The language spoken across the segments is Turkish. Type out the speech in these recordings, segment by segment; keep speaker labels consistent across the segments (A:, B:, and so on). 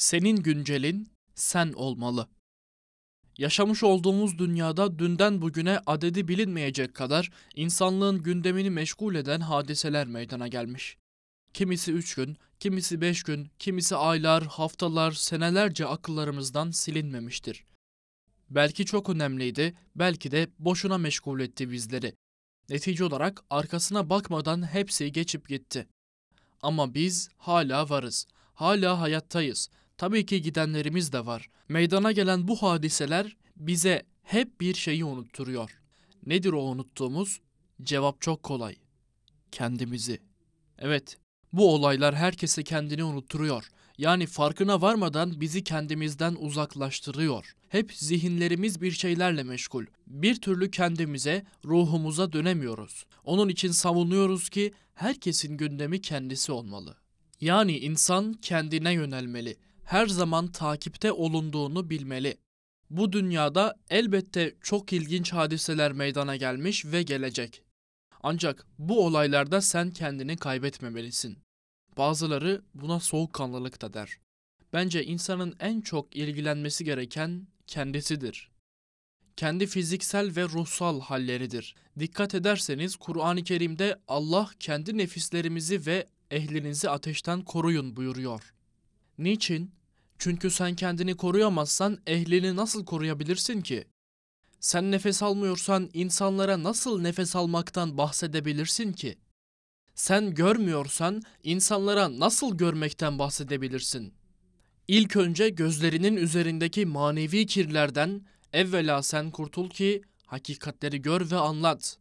A: Senin güncelin sen olmalı. Yaşamış olduğumuz dünyada dünden bugüne adedi bilinmeyecek kadar insanlığın gündemini meşgul eden hadiseler meydana gelmiş. Kimisi üç gün, kimisi beş gün, kimisi aylar, haftalar, senelerce akıllarımızdan silinmemiştir. Belki çok önemliydi, belki de boşuna meşgul etti bizleri. Netice olarak arkasına bakmadan hepsi geçip gitti. Ama biz hala varız, hala hayattayız, Tabii ki gidenlerimiz de var. Meydana gelen bu hadiseler bize hep bir şeyi unutturuyor. Nedir o unuttuğumuz? Cevap çok kolay. Kendimizi. Evet, bu olaylar herkese kendini unutturuyor. Yani farkına varmadan bizi kendimizden uzaklaştırıyor. Hep zihinlerimiz bir şeylerle meşgul. Bir türlü kendimize, ruhumuza dönemiyoruz. Onun için savunuyoruz ki herkesin gündemi kendisi olmalı. Yani insan kendine yönelmeli her zaman takipte olunduğunu bilmeli. Bu dünyada elbette çok ilginç hadiseler meydana gelmiş ve gelecek. Ancak bu olaylarda sen kendini kaybetmemelisin. Bazıları buna soğukkanlılık da der. Bence insanın en çok ilgilenmesi gereken kendisidir. Kendi fiziksel ve ruhsal halleridir. Dikkat ederseniz Kur'an-ı Kerim'de Allah kendi nefislerimizi ve ehlinizi ateşten koruyun buyuruyor. Niçin? Çünkü sen kendini koruyamazsan ehlini nasıl koruyabilirsin ki? Sen nefes almıyorsan insanlara nasıl nefes almaktan bahsedebilirsin ki? Sen görmüyorsan insanlara nasıl görmekten bahsedebilirsin? İlk önce gözlerinin üzerindeki manevi kirlerden evvela sen kurtul ki hakikatleri gör ve anlat.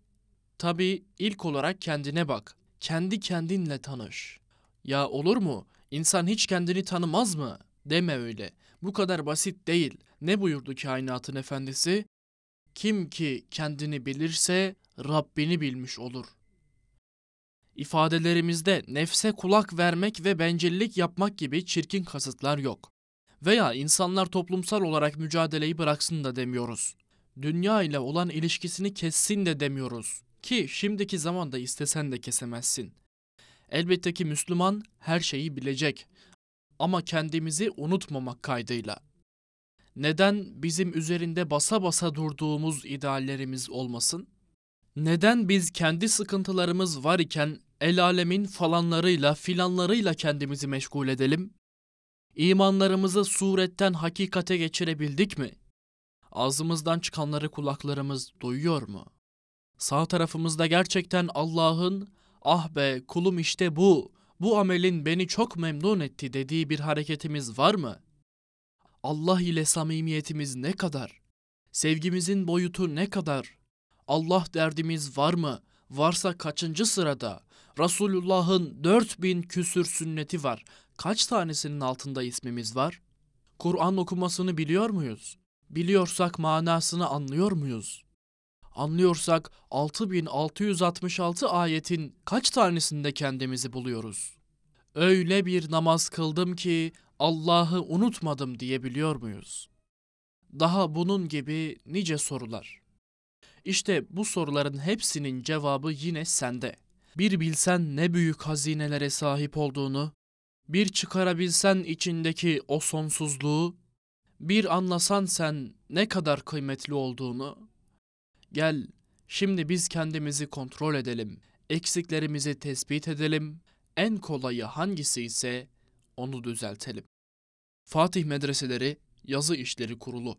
A: Tabi ilk olarak kendine bak. Kendi kendinle tanış. Ya olur mu? İnsan hiç kendini tanımaz mı?'' Deme öyle. Bu kadar basit değil. Ne buyurdu kainatın efendisi? Kim ki kendini bilirse Rabbini bilmiş olur. İfadelerimizde nefse kulak vermek ve bencillik yapmak gibi çirkin kasıtlar yok. Veya insanlar toplumsal olarak mücadeleyi bıraksın da demiyoruz. Dünya ile olan ilişkisini kessin de demiyoruz. Ki şimdiki zamanda istesen de kesemezsin. Elbette ki Müslüman her şeyi bilecek ama kendimizi unutmamak kaydıyla. Neden bizim üzerinde basa basa durduğumuz ideallerimiz olmasın? Neden biz kendi sıkıntılarımız var iken el alemin falanlarıyla filanlarıyla kendimizi meşgul edelim? İmanlarımızı suretten hakikate geçirebildik mi? Ağzımızdan çıkanları kulaklarımız duyuyor mu? Sağ tarafımızda gerçekten Allah'ın ah be kulum işte bu bu amelin beni çok memnun etti dediği bir hareketimiz var mı? Allah ile samimiyetimiz ne kadar? Sevgimizin boyutu ne kadar? Allah derdimiz var mı? Varsa kaçıncı sırada? Resulullah'ın bin küsür sünneti var. Kaç tanesinin altında ismimiz var? Kur'an okumasını biliyor muyuz? Biliyorsak manasını anlıyor muyuz? anlıyorsak 6666 ayetin kaç tanesinde kendimizi buluyoruz? Öyle bir namaz kıldım ki Allah'ı unutmadım diyebiliyor muyuz? Daha bunun gibi nice sorular. İşte bu soruların hepsinin cevabı yine sende. Bir bilsen ne büyük hazinelere sahip olduğunu, bir çıkarabilsen içindeki o sonsuzluğu, bir anlasan sen ne kadar kıymetli olduğunu, Gel, şimdi biz kendimizi kontrol edelim, eksiklerimizi tespit edelim, en kolayı hangisi ise onu düzeltelim. Fatih Medreseleri Yazı İşleri Kurulu